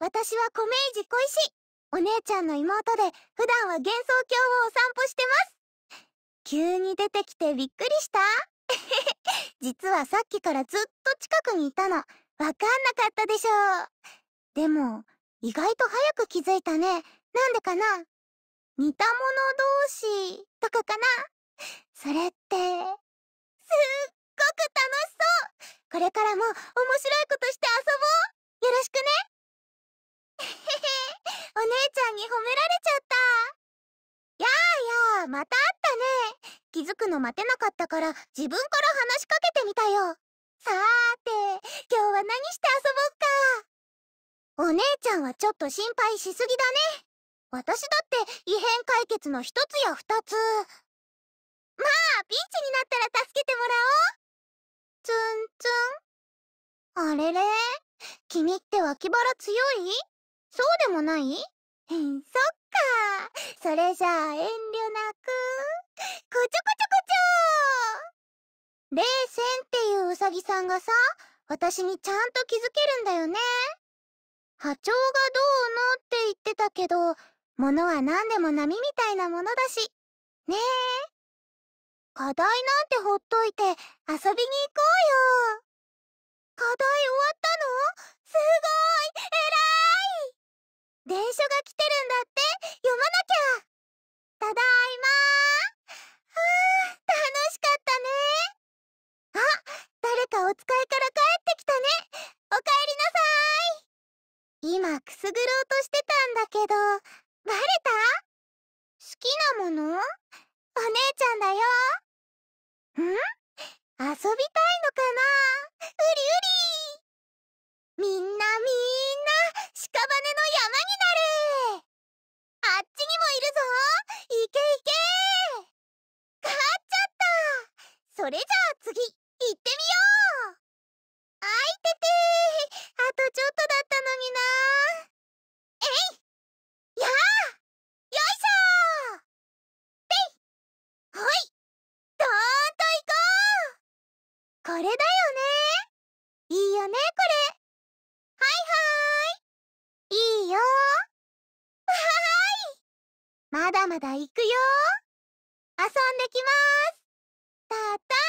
私は米ジ小石。お姉ちゃんの妹で、普段は幻想郷をお散歩してます。急に出てきてびっくりした 実はさっきからずっと近くにいたの。わかんなかったでしょう。でも、意外と早く気づいたね。なんでかな似た者同士とかかなそれって、すっごく楽しそうこれからも面白いことして遊ぼうよろしくね姉ちゃんに褒められちゃったやあやあまた会ったね気づくの待てなかったから自分から話しかけてみたよさーて今日は何して遊ぼっかお姉ちゃんはちょっと心配しすぎだね私だって異変解決の一つや二つまあピンチになったら助けてもらおうツンツンあれれ君って脇腹強いそうでもないそっか。それじゃあ遠慮なく。こちょこちょこちょ冷戦っていうウサギさんがさ、私にちゃんと気づけるんだよね。波長がどうのって言ってたけど、物は何でも波みたいなものだし。ねえ。課題なんてほっといて遊びに行こうよ。今くすぐろうとしてたんだけどバレた好きなものお姉ちゃんだよん遊びたいのかなうりうりみんなみんな屍の山になるあっちにもいるぞいけいけ勝っちゃったそれじゃこれだよねいいよねこれはいはーいいいよ はーいまだまだ行くよ遊んできますたた